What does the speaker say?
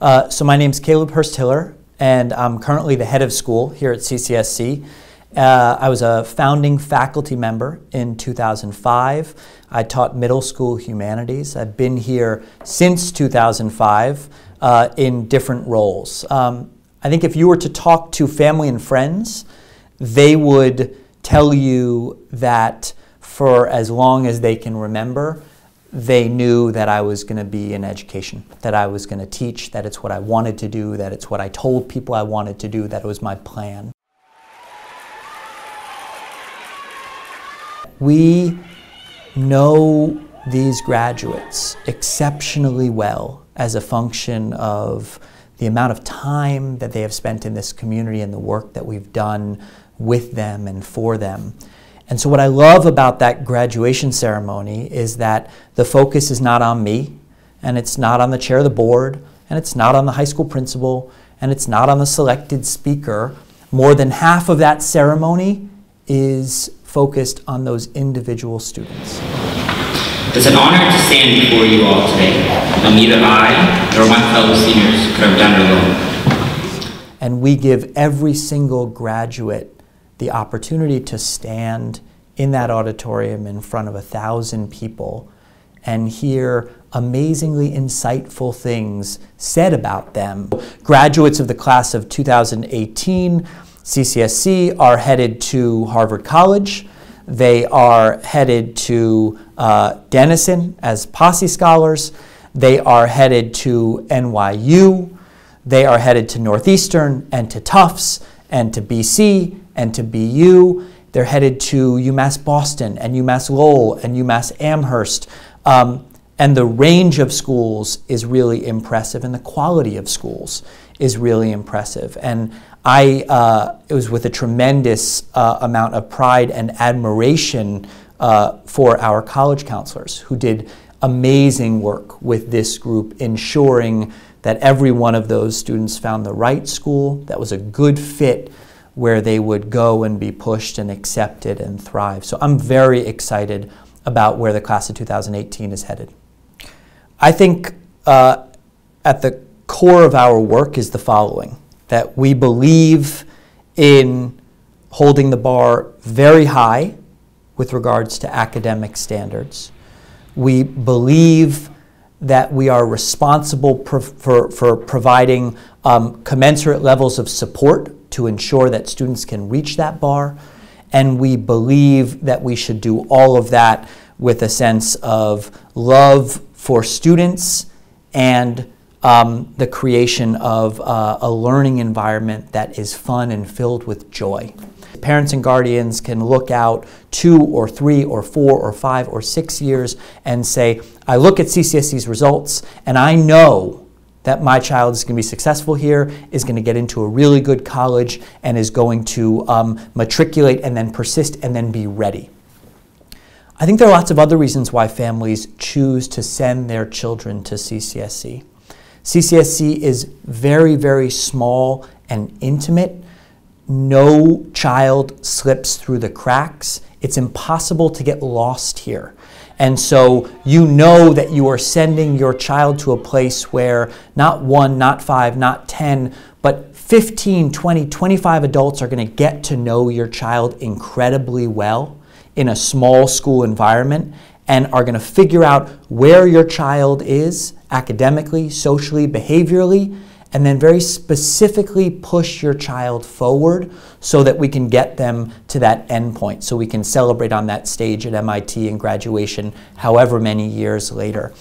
Uh, so my name is Caleb Hurst-Hiller, and I'm currently the head of school here at CCSC. Uh, I was a founding faculty member in 2005. I taught middle school humanities. I've been here since 2005 uh, in different roles. Um, I think if you were to talk to family and friends, they would tell you that for as long as they can remember, they knew that I was going to be in education, that I was going to teach, that it's what I wanted to do, that it's what I told people I wanted to do, that it was my plan. We know these graduates exceptionally well as a function of the amount of time that they have spent in this community and the work that we've done with them and for them. And so, what I love about that graduation ceremony is that the focus is not on me, and it's not on the chair of the board, and it's not on the high school principal, and it's not on the selected speaker. More than half of that ceremony is focused on those individual students. It's an honor to stand before you all today. And neither I nor my fellow seniors could have done it alone. And we give every single graduate the opportunity to stand in that auditorium in front of a thousand people and hear amazingly insightful things said about them. Graduates of the class of 2018, CCSC, are headed to Harvard College. They are headed to uh, Denison as Posse Scholars. They are headed to NYU. They are headed to Northeastern and to Tufts and to BC and to BU. They're headed to UMass Boston and UMass Lowell and UMass Amherst. Um, and the range of schools is really impressive, and the quality of schools is really impressive. And I, uh, it was with a tremendous uh, amount of pride and admiration uh, for our college counselors who did amazing work with this group, ensuring that every one of those students found the right school that was a good fit where they would go and be pushed and accepted and thrive. So I'm very excited about where the class of 2018 is headed. I think uh, at the core of our work is the following that we believe in holding the bar very high with regards to academic standards. We believe that we are responsible for, for providing um, commensurate levels of support to ensure that students can reach that bar. And we believe that we should do all of that with a sense of love for students and um, the creation of uh, a learning environment that is fun and filled with joy. Parents and guardians can look out two or three or four or five or six years and say, I look at CCSC's results and I know that my child is going to be successful here, is going to get into a really good college, and is going to um, matriculate and then persist and then be ready. I think there are lots of other reasons why families choose to send their children to CCSC. CCSC is very, very small and intimate. No child slips through the cracks. It's impossible to get lost here. And so you know that you are sending your child to a place where not one, not five, not 10, but 15, 20, 25 adults are going to get to know your child incredibly well in a small school environment and are going to figure out where your child is academically, socially, behaviorally, and then very specifically push your child forward so that we can get them to that endpoint, so we can celebrate on that stage at MIT and graduation however many years later.